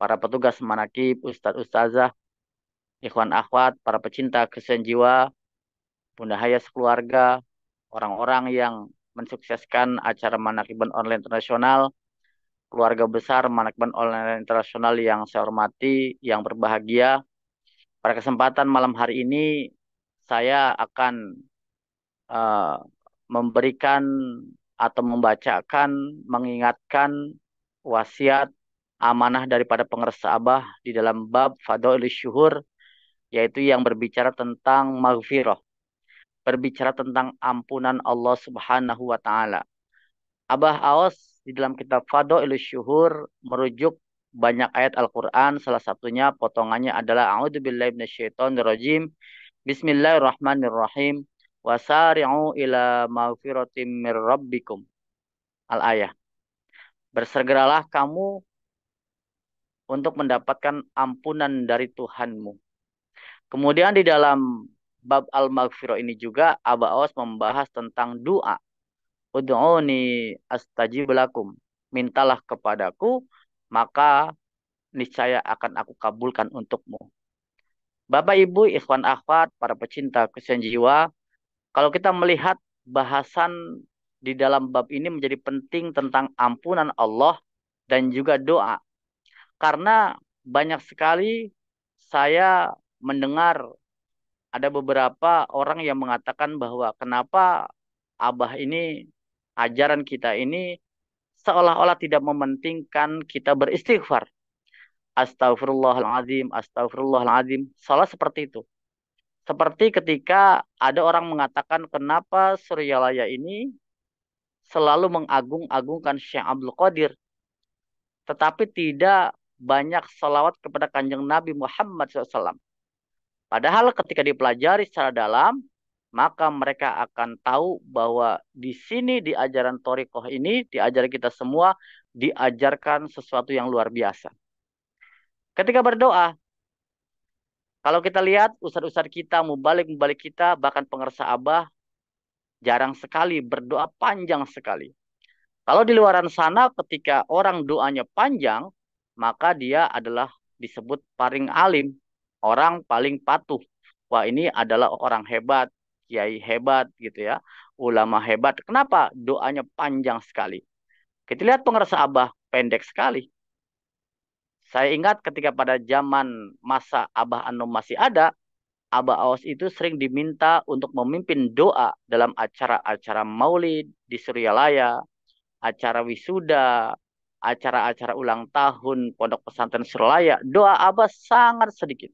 para petugas manakib, ustadz ustazah, ikhwan akhwat, para pecinta kesen jiwa, bunda haya sekeluarga, orang-orang yang mensukseskan acara manakiban online internasional, keluarga besar manakiban online internasional yang saya hormati, yang berbahagia. Pada kesempatan malam hari ini, saya akan uh, memberikan atau membacakan, mengingatkan wasiat amanah daripada pengeras Abah di dalam bab Fadail Syuhur yaitu yang berbicara tentang maghfirah. Berbicara tentang ampunan Allah Subhanahu wa taala. Abah Aos di dalam kitab Fadail Syuhur merujuk banyak ayat Al-Qur'an salah satunya potongannya adalah a'udzubillahi minasyaitonirrajim bismillahirrahmanirrahim wasari'u ila maghfiratim mir rabbikum al ayah bersegeralah kamu untuk mendapatkan ampunan dari Tuhanmu. Kemudian di dalam bab Al-Maghfirah ini juga Aba Aus membahas tentang doa. Ud'uni astajib lakum. Mintalah kepadaku, maka niscaya akan aku kabulkan untukmu. Bapak Ibu, Ikhwan Akhwat, para pecinta kesian jiwa, kalau kita melihat bahasan di dalam bab ini menjadi penting tentang ampunan Allah dan juga doa karena banyak sekali saya mendengar ada beberapa orang yang mengatakan bahwa kenapa Abah ini ajaran kita ini seolah-olah tidak mementingkan kita beristighfar. Astagfirullahaladzim, astagfirullahaladzim. Salah seperti itu. Seperti ketika ada orang mengatakan kenapa Suryalaya ini selalu mengagung-agungkan Syekh Abdul Qadir. Tetapi tidak banyak salawat kepada kanjeng Nabi Muhammad SAW. Padahal ketika dipelajari secara dalam, maka mereka akan tahu bahwa di sini di ajaran Torikoh ini, di ajaran kita semua, diajarkan sesuatu yang luar biasa. Ketika berdoa, kalau kita lihat ustadz-ustadz kita, mubalik-mubalik kita, bahkan pengersa abah, jarang sekali berdoa panjang sekali. Kalau di luaran sana ketika orang doanya panjang, maka dia adalah disebut paling alim, orang paling patuh. Wah, ini adalah orang hebat, kiai hebat gitu ya, ulama hebat. Kenapa? Doanya panjang sekali. Kita lihat pengeras Abah pendek sekali. Saya ingat ketika pada zaman masa Abah Anum masih ada, Abah Aos itu sering diminta untuk memimpin doa dalam acara-acara maulid di Suryalaya, acara wisuda, acara-acara ulang tahun pondok pesantren Suralaya, doa Abah sangat sedikit.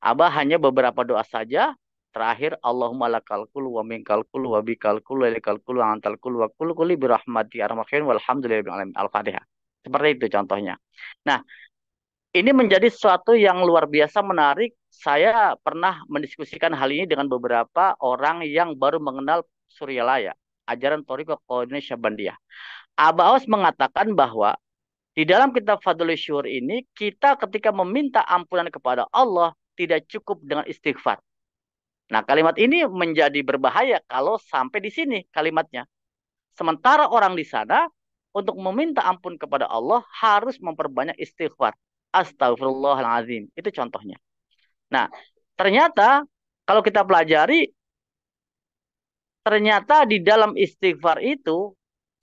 Abah hanya beberapa doa saja. Terakhir Allahumma lakal kul wa minkal kul wa bikal kul wa likal kul wa antal kul wa kul kuli birahmati armakhin arhamir al-fatihah. Seperti itu contohnya. Nah, ini menjadi sesuatu yang luar biasa menarik. Saya pernah mendiskusikan hal ini dengan beberapa orang yang baru mengenal Surya Laya. ajaran Toriko Koordinasi Syabandiyah. Aus mengatakan bahwa di dalam kitab Fadlul Syur ini, kita ketika meminta ampunan kepada Allah, tidak cukup dengan istighfar. Nah, kalimat ini menjadi berbahaya kalau sampai di sini kalimatnya. Sementara orang di sana, untuk meminta ampun kepada Allah, harus memperbanyak istighfar. Astagfirullahaladzim. Itu contohnya. Nah, ternyata kalau kita pelajari, ternyata di dalam istighfar itu,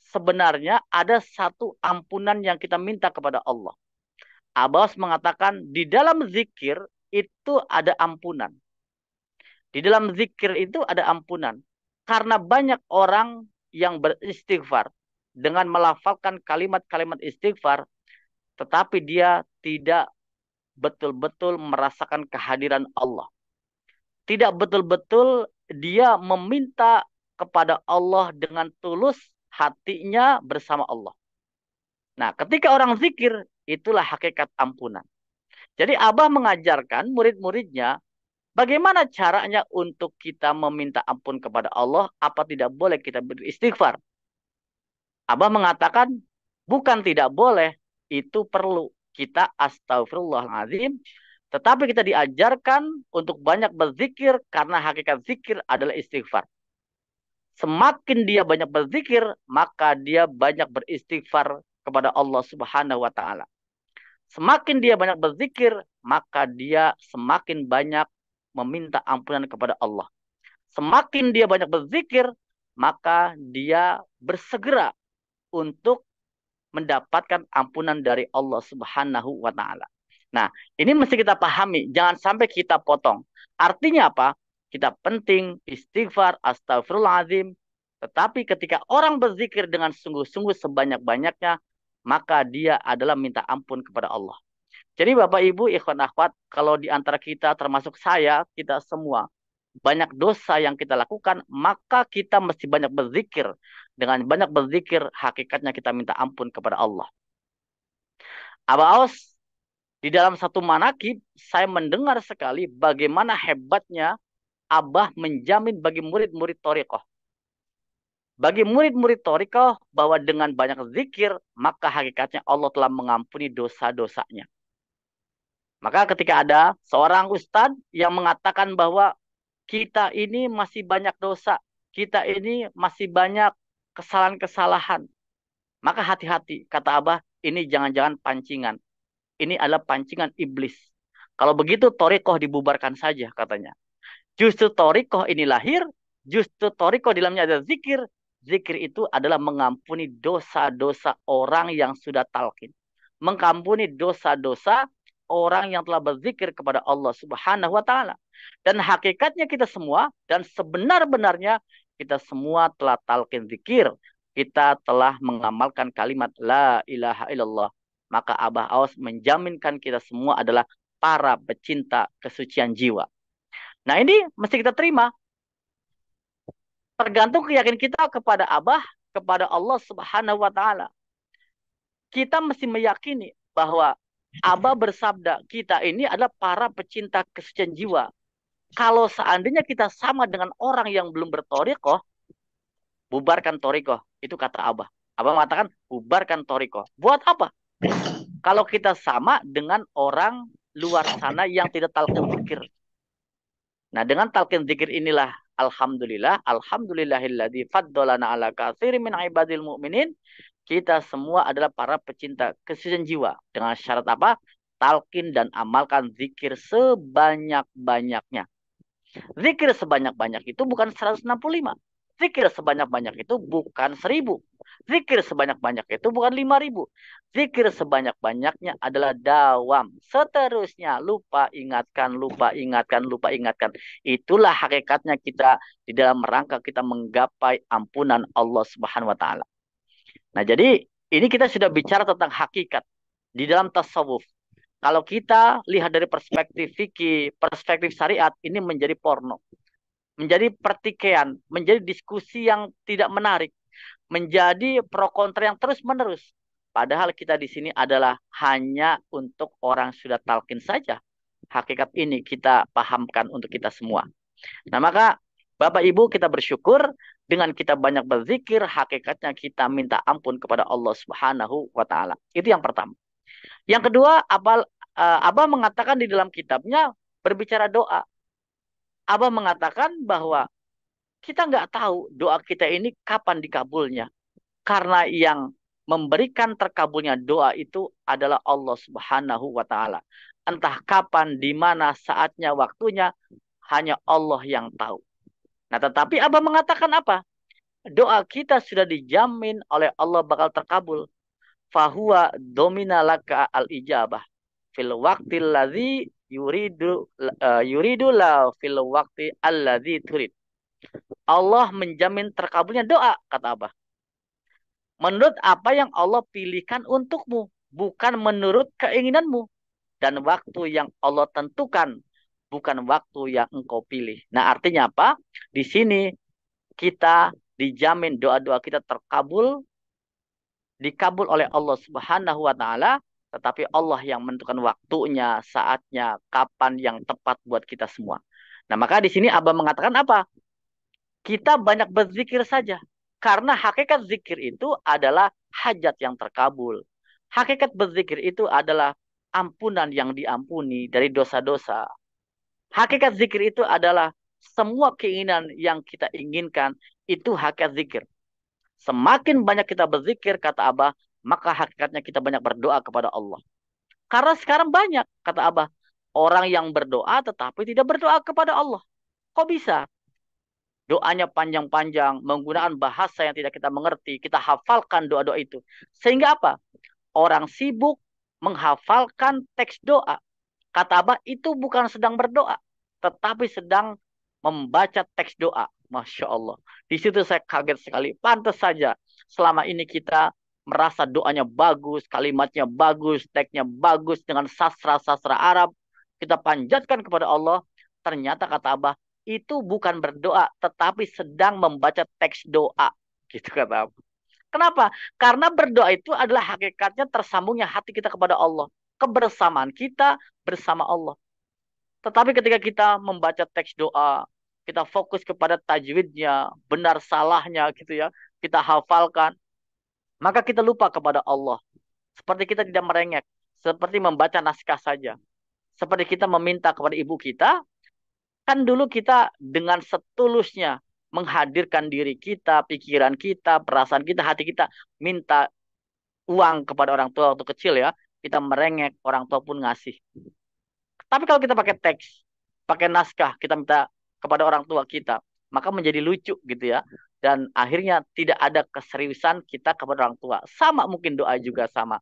sebenarnya ada satu ampunan yang kita minta kepada Allah. Abbas mengatakan di dalam zikir itu ada ampunan. Di dalam zikir itu ada ampunan. Karena banyak orang yang beristighfar dengan melafalkan kalimat-kalimat istighfar, tetapi dia tidak betul-betul merasakan kehadiran Allah. Tidak betul-betul dia meminta kepada Allah dengan tulus hatinya bersama Allah. Nah, ketika orang zikir, itulah hakikat ampunan. Jadi Abah mengajarkan murid-muridnya bagaimana caranya untuk kita meminta ampun kepada Allah, apa tidak boleh kita beristighfar. Abah mengatakan, bukan tidak boleh, itu perlu. Kita astagfirullahaladzim, tetapi kita diajarkan untuk banyak berzikir karena hakikat zikir adalah istighfar semakin dia banyak berzikir, maka dia banyak beristighfar kepada Allah Subhanahu wa taala. Semakin dia banyak berzikir, maka dia semakin banyak meminta ampunan kepada Allah. Semakin dia banyak berzikir, maka dia bersegera untuk mendapatkan ampunan dari Allah Subhanahu wa taala. Nah, ini mesti kita pahami, jangan sampai kita potong. Artinya apa? kita penting, istighfar, astagfirullahaladzim. Tetapi ketika orang berzikir dengan sungguh-sungguh sebanyak-banyaknya, maka dia adalah minta ampun kepada Allah. Jadi Bapak Ibu, ikhwan akhwat, kalau di antara kita termasuk saya, kita semua, banyak dosa yang kita lakukan, maka kita mesti banyak berzikir. Dengan banyak berzikir, hakikatnya kita minta ampun kepada Allah. Aba Aus, di dalam satu manakib, saya mendengar sekali bagaimana hebatnya Abah menjamin bagi murid-murid Torikoh. Bagi murid-murid Torikoh bahwa dengan banyak zikir, maka hakikatnya Allah telah mengampuni dosa-dosanya. Maka ketika ada seorang ustadz yang mengatakan bahwa kita ini masih banyak dosa, kita ini masih banyak kesalahan-kesalahan. Maka hati-hati, kata Abah, ini jangan-jangan pancingan. Ini adalah pancingan iblis. Kalau begitu, Torikoh dibubarkan saja, katanya. Justru toriko ini lahir, justru toriko di dalamnya ada zikir. Zikir itu adalah mengampuni dosa-dosa orang yang sudah talqin. Mengampuni dosa-dosa orang yang telah berzikir kepada Allah Subhanahu wa taala. Dan hakikatnya kita semua dan sebenar-benarnya kita semua telah talqin zikir. Kita telah mengamalkan kalimat la ilaha illallah. Maka Abah Aus menjaminkan kita semua adalah para pecinta kesucian jiwa. Nah ini mesti kita terima. Tergantung keyakinan kita kepada Abah, kepada Allah Subhanahu wa taala. Kita mesti meyakini bahwa Abah bersabda, kita ini adalah para pecinta kesucian jiwa. Kalau seandainya kita sama dengan orang yang belum bertorikoh, bubarkan toriko Itu kata Abah. Abah mengatakan, bubarkan toriko Buat apa? Kalau kita sama dengan orang luar sana yang tidak tahu pikir Nah, dengan talqin zikir inilah alhamdulillah alhamdulillahilladzi faddalana ala katsirin min ibadil mu'minin. Kita semua adalah para pecinta kesucian jiwa dengan syarat apa? Talqin dan amalkan zikir sebanyak-banyaknya. Zikir sebanyak-banyak itu bukan 165. Zikir sebanyak-banyak itu bukan 1000. Zikir sebanyak banyak itu bukan ribu, Zikir sebanyak-banyaknya adalah dawam. Seterusnya lupa ingatkan, lupa ingatkan, lupa ingatkan. Itulah hakikatnya kita di dalam rangka kita menggapai ampunan Allah Subhanahu wa taala. Nah, jadi ini kita sudah bicara tentang hakikat di dalam tasawuf. Kalau kita lihat dari perspektif fikih, perspektif syariat ini menjadi porno menjadi pertikaian, menjadi diskusi yang tidak menarik menjadi pro kontra yang terus menerus. Padahal kita di sini adalah hanya untuk orang sudah talkin saja. Hakikat ini kita pahamkan untuk kita semua. Nah maka Bapak Ibu kita bersyukur dengan kita banyak berzikir hakikatnya kita minta ampun kepada Allah Subhanahu wa taala. Itu yang pertama. Yang kedua, abal eh, Abah mengatakan di dalam kitabnya berbicara doa. Abah mengatakan bahwa kita nggak tahu doa kita ini kapan dikabulnya. Karena yang memberikan terkabulnya doa itu adalah Allah Subhanahu wa taala. Entah kapan, di mana, saatnya, waktunya hanya Allah yang tahu. Nah, tetapi Abah mengatakan apa? Doa kita sudah dijamin oleh Allah bakal terkabul. Fahuwa domina laka al-ijabah fil waqtil ladzi yuridu uh, yuridu la fil waqti alladzi turid. Allah menjamin terkabulnya doa, kata Abah. Menurut apa yang Allah pilihkan untukmu, bukan menurut keinginanmu. Dan waktu yang Allah tentukan, bukan waktu yang engkau pilih. Nah, artinya apa? Di sini kita dijamin doa-doa kita terkabul, dikabul oleh Allah Subhanahu wa taala, tetapi Allah yang menentukan waktunya, saatnya, kapan yang tepat buat kita semua. Nah, maka di sini Abah mengatakan apa? Kita banyak berzikir saja. Karena hakikat zikir itu adalah hajat yang terkabul. Hakikat berzikir itu adalah ampunan yang diampuni dari dosa-dosa. Hakikat zikir itu adalah semua keinginan yang kita inginkan itu hakikat zikir. Semakin banyak kita berzikir, kata Abah, maka hakikatnya kita banyak berdoa kepada Allah. Karena sekarang banyak, kata Abah, orang yang berdoa tetapi tidak berdoa kepada Allah. Kok bisa? doanya panjang-panjang, menggunakan bahasa yang tidak kita mengerti, kita hafalkan doa-doa itu. Sehingga apa? Orang sibuk menghafalkan teks doa. Kata Abah itu bukan sedang berdoa, tetapi sedang membaca teks doa. Masya Allah. Di situ saya kaget sekali. Pantas saja selama ini kita merasa doanya bagus, kalimatnya bagus, teksnya bagus dengan sastra-sastra Arab. Kita panjatkan kepada Allah. Ternyata kata Abah, itu bukan berdoa tetapi sedang membaca teks doa gitu kata Abu. Kenapa? Karena berdoa itu adalah hakikatnya tersambungnya hati kita kepada Allah, kebersamaan kita bersama Allah. Tetapi ketika kita membaca teks doa, kita fokus kepada tajwidnya, benar salahnya gitu ya, kita hafalkan, maka kita lupa kepada Allah. Seperti kita tidak merengek, seperti membaca naskah saja. Seperti kita meminta kepada ibu kita Kan dulu kita dengan setulusnya menghadirkan diri kita, pikiran kita, perasaan kita, hati kita minta uang kepada orang tua waktu kecil ya, kita merengek, orang tua pun ngasih. Tapi kalau kita pakai teks, pakai naskah, kita minta kepada orang tua kita, maka menjadi lucu gitu ya. Dan akhirnya tidak ada keseriusan kita kepada orang tua. Sama mungkin doa juga sama.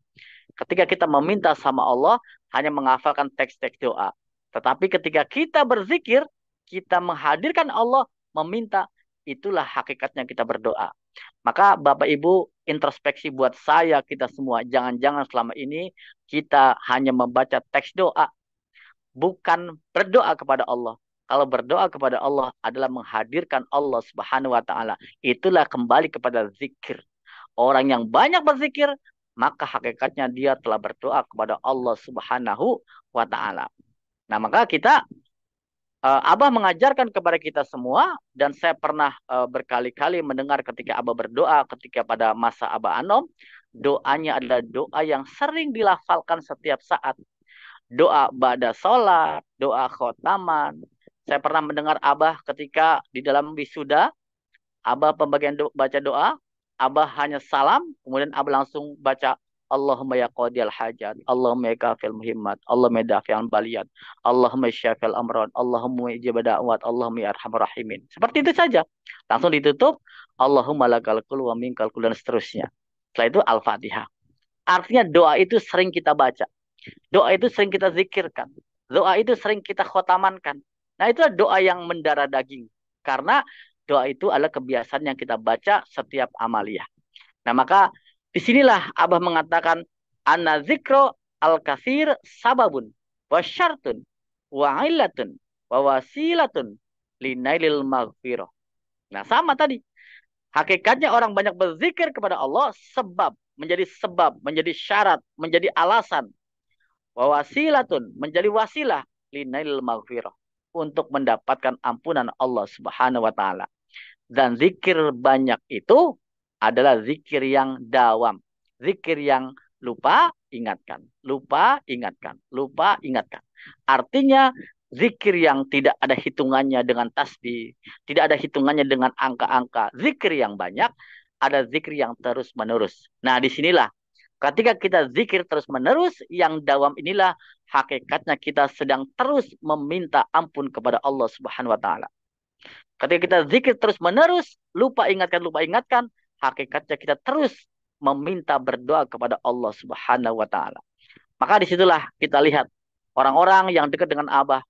Ketika kita meminta sama Allah, hanya menghafalkan teks-teks doa. Tetapi ketika kita berzikir, kita menghadirkan Allah meminta itulah hakikatnya kita berdoa. Maka Bapak Ibu introspeksi buat saya kita semua. Jangan-jangan selama ini kita hanya membaca teks doa. Bukan berdoa kepada Allah. Kalau berdoa kepada Allah adalah menghadirkan Allah subhanahu wa ta'ala. Itulah kembali kepada zikir. Orang yang banyak berzikir, maka hakikatnya dia telah berdoa kepada Allah subhanahu wa ta'ala. Nah maka kita uh, Abah mengajarkan kepada kita semua dan saya pernah uh, berkali-kali mendengar ketika Abah berdoa ketika pada masa Abah Anom doanya adalah doa yang sering dilafalkan setiap saat doa bada sholat doa khotaman saya pernah mendengar Abah ketika di dalam wisuda Abah pembagian do baca doa Abah hanya salam kemudian Abah langsung baca Allahumma ya al hajat, Allahumma ya kafil muhimmat, Allahumma ya al baliyat, Allahumma ya syafil amran, Allahumma ya da'wat, Allahumma ya arhamar rahimin. Seperti itu saja. Langsung ditutup, Allahumma lakal kul wa minkal kul dan seterusnya. Setelah itu Al-Fatihah. Artinya doa itu sering kita baca. Doa itu sering kita zikirkan. Doa itu sering kita khotamankan. Nah itulah doa yang mendara daging. Karena doa itu adalah kebiasaan yang kita baca setiap amalia. Nah maka Disinilah Abah mengatakan anna zikro al kasir sababun wa syartun wa illatun wa wasilatun linailil maghfirah. Nah sama tadi. Hakikatnya orang banyak berzikir kepada Allah sebab menjadi sebab, menjadi syarat, menjadi alasan. Wa wasilatun menjadi wasilah linailil maghfirah untuk mendapatkan ampunan Allah Subhanahu wa taala. Dan zikir banyak itu adalah zikir yang dawam. Zikir yang lupa, ingatkan. Lupa, ingatkan. Lupa, ingatkan. Artinya zikir yang tidak ada hitungannya dengan tasbih, tidak ada hitungannya dengan angka-angka, zikir yang banyak, ada zikir yang terus-menerus. Nah, disinilah ketika kita zikir terus-menerus, yang dawam inilah hakikatnya kita sedang terus meminta ampun kepada Allah Subhanahu wa taala. Ketika kita zikir terus-menerus, lupa ingatkan, lupa ingatkan, hakikatnya kita terus meminta berdoa kepada Allah Subhanahu wa taala. Maka disitulah kita lihat orang-orang yang dekat dengan Abah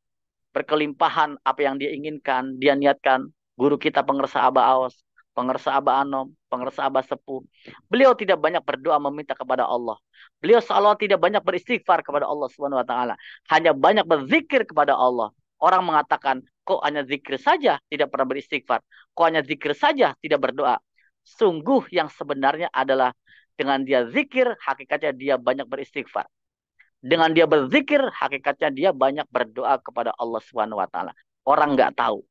berkelimpahan apa yang dia inginkan, dia niatkan. Guru kita pengersa Abah Aos, pengersa Abah Anom, pengersa Abah Sepuh. Beliau tidak banyak berdoa meminta kepada Allah. Beliau seolah tidak banyak beristighfar kepada Allah Subhanahu wa taala, hanya banyak berzikir kepada Allah. Orang mengatakan, kok hanya zikir saja tidak pernah beristighfar. Kok hanya zikir saja tidak berdoa sungguh yang sebenarnya adalah dengan dia zikir, hakikatnya dia banyak beristighfar. Dengan dia berzikir, hakikatnya dia banyak berdoa kepada Allah Subhanahu wa taala. Orang nggak tahu.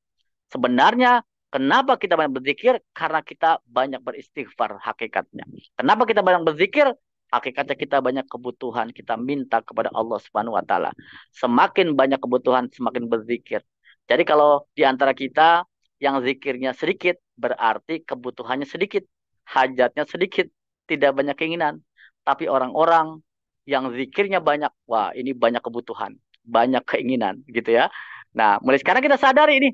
Sebenarnya kenapa kita banyak berzikir? Karena kita banyak beristighfar hakikatnya. Kenapa kita banyak berzikir? Hakikatnya kita banyak kebutuhan, kita minta kepada Allah Subhanahu wa taala. Semakin banyak kebutuhan, semakin berzikir. Jadi kalau di antara kita yang zikirnya sedikit berarti kebutuhannya sedikit, hajatnya sedikit, tidak banyak keinginan. Tapi orang-orang yang zikirnya banyak, wah ini banyak kebutuhan, banyak keinginan gitu ya. Nah, mulai sekarang kita sadari ini.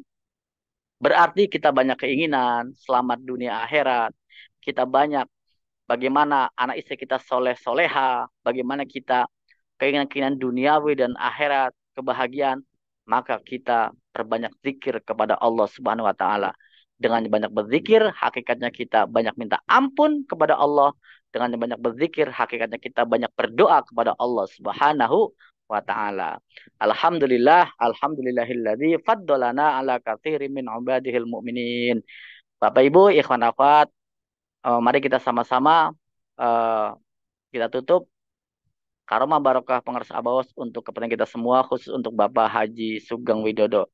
Berarti kita banyak keinginan, selamat dunia akhirat. Kita banyak bagaimana anak istri kita soleh-soleha, bagaimana kita keinginan-keinginan duniawi dan akhirat, kebahagiaan. Maka kita perbanyak zikir kepada Allah Subhanahu wa taala. Dengan banyak berzikir, hakikatnya kita banyak minta ampun kepada Allah. Dengan banyak berzikir, hakikatnya kita banyak berdoa kepada Allah Subhanahu wa taala. Alhamdulillah, alhamdulillahilladzi faddalana ala katsirin min ibadihil mu'minin. Bapak Ibu, ikhwan akhwat, eh, mari kita sama-sama eh, kita tutup Karoma barokah pengurus abaos untuk kepentingan kita semua khusus untuk Bapak Haji Sugeng Widodo.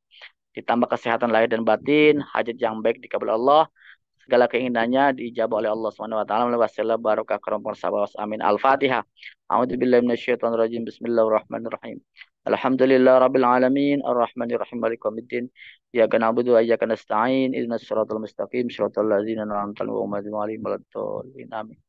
Ditambah kesehatan lahir dan batin, hajat yang baik dikabul Allah, segala keinginannya diijabah oleh Allah Subhanahu wa taala melalui wasilah barokah karom pengurus abaos. Amin. Al-Fatihah. A'udzubillahi minasyaitonirrajim. Bismillahirrahmanirrahim. Alhamdulillah rabbil alamin arrahmanirrahim maliki yaumiddin iyyaka na'budu wa iyyaka nasta'in ihdinas siratal mustaqim siratal ladzina an'amta 'alaihim ghairil maghdubi 'alaihim waladdallin amin